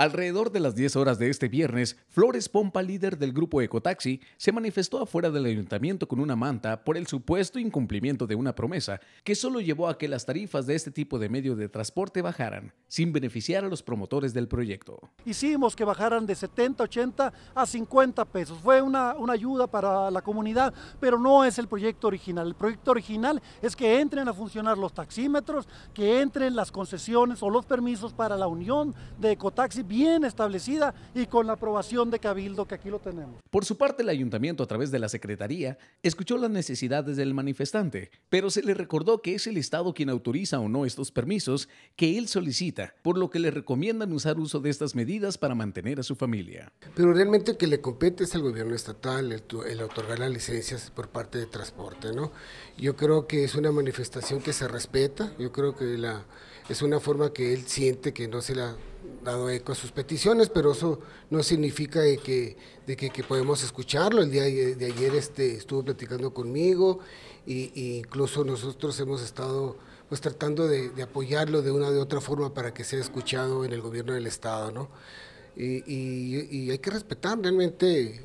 Alrededor de las 10 horas de este viernes, Flores Pompa, líder del grupo Ecotaxi, se manifestó afuera del ayuntamiento con una manta por el supuesto incumplimiento de una promesa que solo llevó a que las tarifas de este tipo de medio de transporte bajaran, sin beneficiar a los promotores del proyecto. Hicimos que bajaran de 70, 80 a 50 pesos. Fue una, una ayuda para la comunidad, pero no es el proyecto original. El proyecto original es que entren a funcionar los taxímetros, que entren las concesiones o los permisos para la unión de Ecotaxi bien establecida y con la aprobación de Cabildo, que aquí lo tenemos. Por su parte, el ayuntamiento, a través de la Secretaría, escuchó las necesidades del manifestante, pero se le recordó que es el Estado quien autoriza o no estos permisos que él solicita, por lo que le recomiendan usar uso de estas medidas para mantener a su familia. Pero realmente que le compete es al gobierno estatal el, el otorgar las licencias por parte de transporte, ¿no? Yo creo que es una manifestación que se respeta, yo creo que la, es una forma que él siente que no se la dado eco a sus peticiones, pero eso no significa que, podemos escucharlo. El día de ayer este, estuvo platicando conmigo e, incluso nosotros hemos estado pues tratando de, apoyarlo de una de otra forma para que sea escuchado en el gobierno del Estado, ¿no? Y, hay que respetar, realmente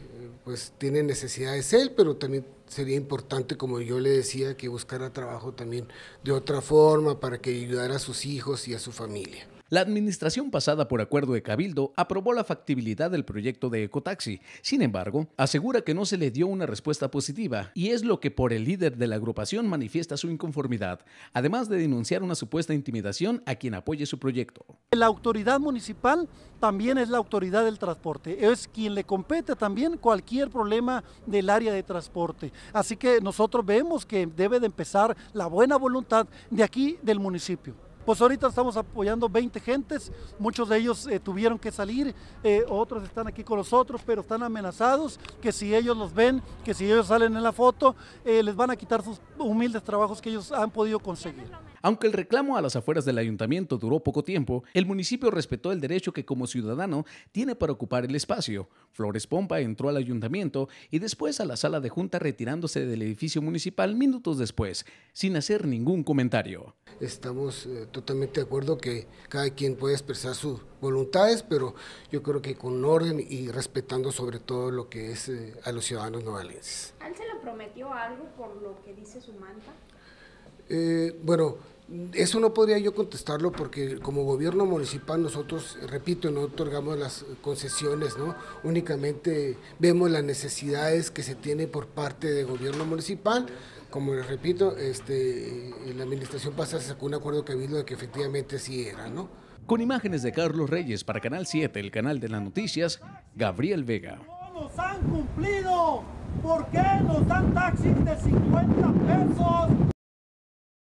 pues tiene necesidades él, pero también sería importante, como yo le decía, que buscara trabajo también de otra forma para que ayudara a sus hijos y a su familia. La administración pasada por acuerdo de Cabildo aprobó la factibilidad del proyecto de Ecotaxi. Sin embargo, asegura que no se le dio una respuesta positiva y es lo que por el líder de la agrupación manifiesta su inconformidad, además de denunciar una supuesta intimidación a quien apoye su proyecto. La autoridad municipal también es la autoridad del transporte, es quien le compete también cualquier problema del área de transporte. Así que nosotros vemos que debe de empezar la buena voluntad de aquí del municipio. Pues ahorita estamos apoyando 20 gentes, muchos de ellos eh, tuvieron que salir, eh, otros están aquí con nosotros, pero están amenazados que si ellos los ven, que si ellos salen en la foto, eh, les van a quitar sus humildes trabajos que ellos han podido conseguir. Aunque el reclamo a las afueras del ayuntamiento duró poco tiempo, el municipio respetó el derecho que como ciudadano tiene para ocupar el espacio. Flores Pompa entró al ayuntamiento y después a la sala de junta retirándose del edificio municipal minutos después, sin hacer ningún comentario. Estamos eh, totalmente de acuerdo que cada quien puede expresar sus voluntades, pero yo creo que con orden y respetando sobre todo lo que es eh, a los ciudadanos novalenses. ¿Al se le prometió algo por lo que dice su manta? Eh, bueno, eso no podría yo contestarlo porque como gobierno municipal nosotros, repito, no otorgamos las concesiones, ¿no? Únicamente vemos las necesidades que se tiene por parte del gobierno municipal. Como les repito, este, eh, la administración pasa a sacó un acuerdo que habido de que efectivamente sí era, ¿no? Con imágenes de Carlos Reyes para Canal 7, el canal de las noticias, Gabriel Vega. No nos han cumplido. ¿Por qué nos dan taxis de 50 pesos?